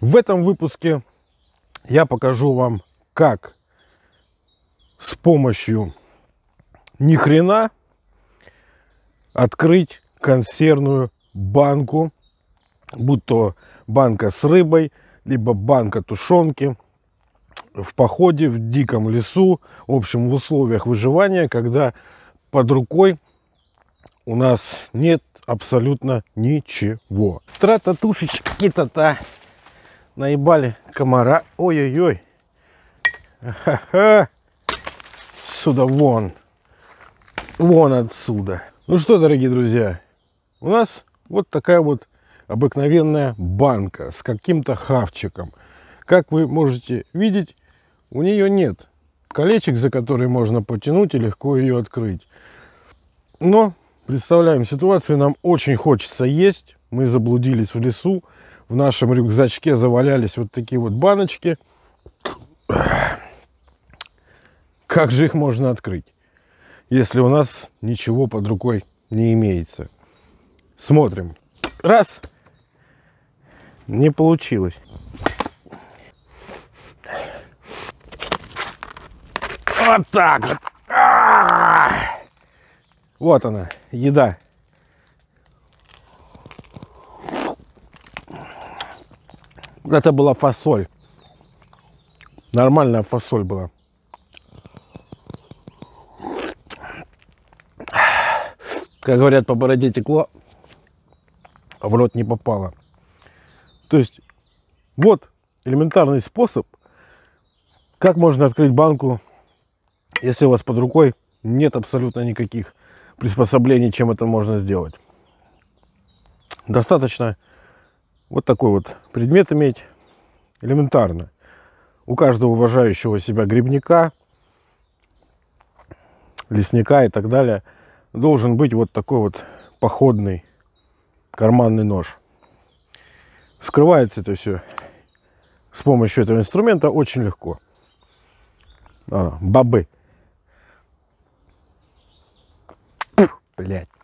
В этом выпуске я покажу вам, как с помощью ни хрена открыть консервную банку, будь то банка с рыбой, либо банка тушенки в походе в диком лесу, в общем, в условиях выживания, когда под рукой у нас нет абсолютно ничего. Трата тушечки-то-та. та наебали комара. Ой-ой-ой. Сюда вон. Вон отсюда. Ну что, дорогие друзья, у нас вот такая вот обыкновенная банка с каким-то хавчиком. Как вы можете видеть, у нее нет колечек, за которые можно потянуть и легко ее открыть. Но представляем ситуацию, нам очень хочется есть. Мы заблудились в лесу, в нашем рюкзачке завалялись вот такие вот баночки. Как же их можно открыть, если у нас ничего под рукой не имеется? Смотрим. Раз. Не получилось. Вот так вот. А -а -а. Вот она, еда. Это была фасоль. Нормальная фасоль была. Как говорят, по бороде текло, а в рот не попало. То есть, вот элементарный способ, как можно открыть банку, если у вас под рукой нет абсолютно никаких приспособлений, чем это можно сделать. Достаточно вот такой вот предмет иметь элементарно. У каждого уважающего себя грибника, лесника и так далее должен быть вот такой вот походный карманный нож. Вскрывается это все с помощью этого инструмента очень легко. А, бобы. Блять.